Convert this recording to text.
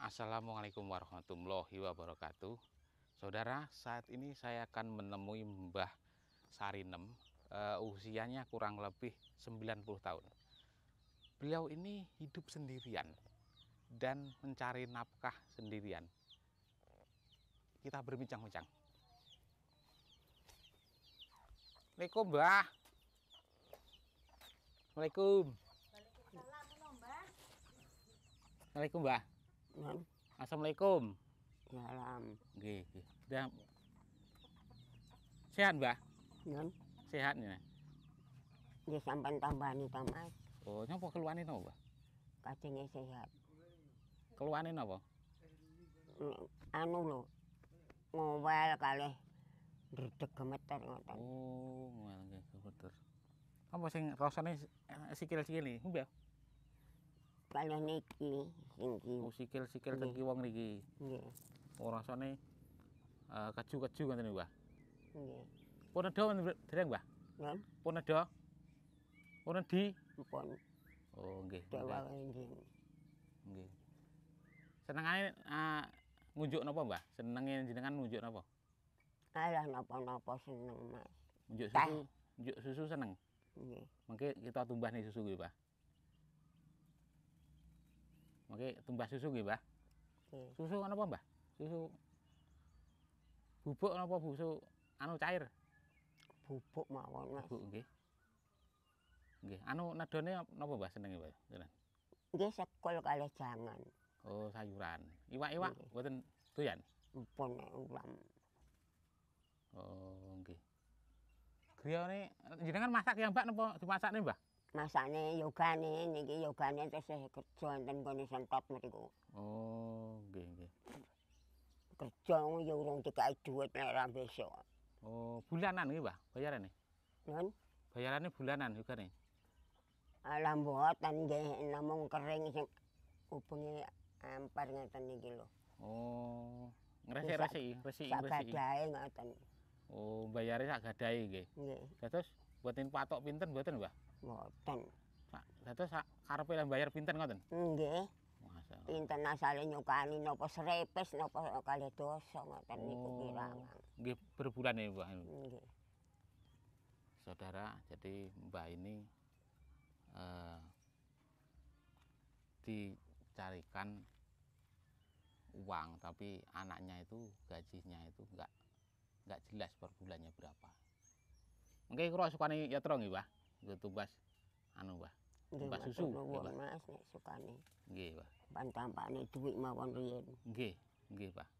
Assalamualaikum warahmatullahi wabarakatuh Saudara, saat ini saya akan menemui Mbah Sarinem uh, eh, Usianya kurang lebih 90 tahun Beliau ini hidup sendirian Dan mencari nafkah sendirian Kita berbincang-bincang Assalamualaikum Mbah Assalamualaikum Waalaikumsalam Mbah Assalamualaikum Mbah Assalamualaikum. Salam. Gih, Sehat, Mbak? Nyan. Sehat nih. Ya sampean tambah nih, Pak Mas. Oh, nyapa keluane to, Kacenge sehat. Keluane napa? Anu lho. Ngowel kali dredeg gemeter ngoten. Oh, ngowel gemeter. Apa sing rasane sikil-sikil iki, Mbak? paling niki singki oh sikil sikil iya. yeah. tengki wong niki yeah. oh rasane uh, eh, keju keju ngoten niku Mbah iya. pun ada dereng Mbah nggih pun ada pun di pun oh nggih nggih uh, napa jenengan napa napa-napa seneng Mas susu ngunjuk susu seneng iya. mungkin kita tumbah nih susu kuwi Pak Oke, tumbah susu nggih, Mbah. Hmm. Susu ana apa, Mbah? Susu bubuk napa busu anu cair? Bubuk mawon, Mas. Bubuk nggih. Nggih, anu nadone napa, Mbah, senenge, Mbah? Tenan. Nggih, sekol kalih jangan. Oh, sayuran. Iwak-iwak mboten -iwak. doyan? Oh, nggih. Griyane jenengan masak ya, Mbak, napa dimasakne, Mbah? masane yogane niki yogane terus kerja enten kene sentot mriku. Oh, nggih nggih. Kerja yo urung dikai dhuwit nek ra besok. Oh, bulanan iki, Mbah, bayarane. Nun. Bayarane bulanan yogane. Alah mboten nggih, namung kering sing hubungi ampar ngeten niki lho. Oh, ngresik-resik, resik-resik. Sak gadae ngoten. Oh, bayare sak gadae nggih. Nggih. Terus buatin patok pinten buatin mbah Buatin. sak sa sak karepe bayar pinten ngoten nggih pinten asalnya nyukani nopo serepes nopo kali dosa ngoten oh. niku kirangan nggih per bulan ya mbah nggih saudara jadi mbah ini eh, dicarikan uang tapi anaknya itu gajinya itu enggak enggak jelas per bulannya berapa Mungkin kro sukane ya trong nggih, Pak. Nggo tumbas anu, Pak. Tumbas susu. Nggih, Pak. Sukane. Nggih, Pak. Pancampane dhuwit mawon riyen. Nggih, nggih, Pak.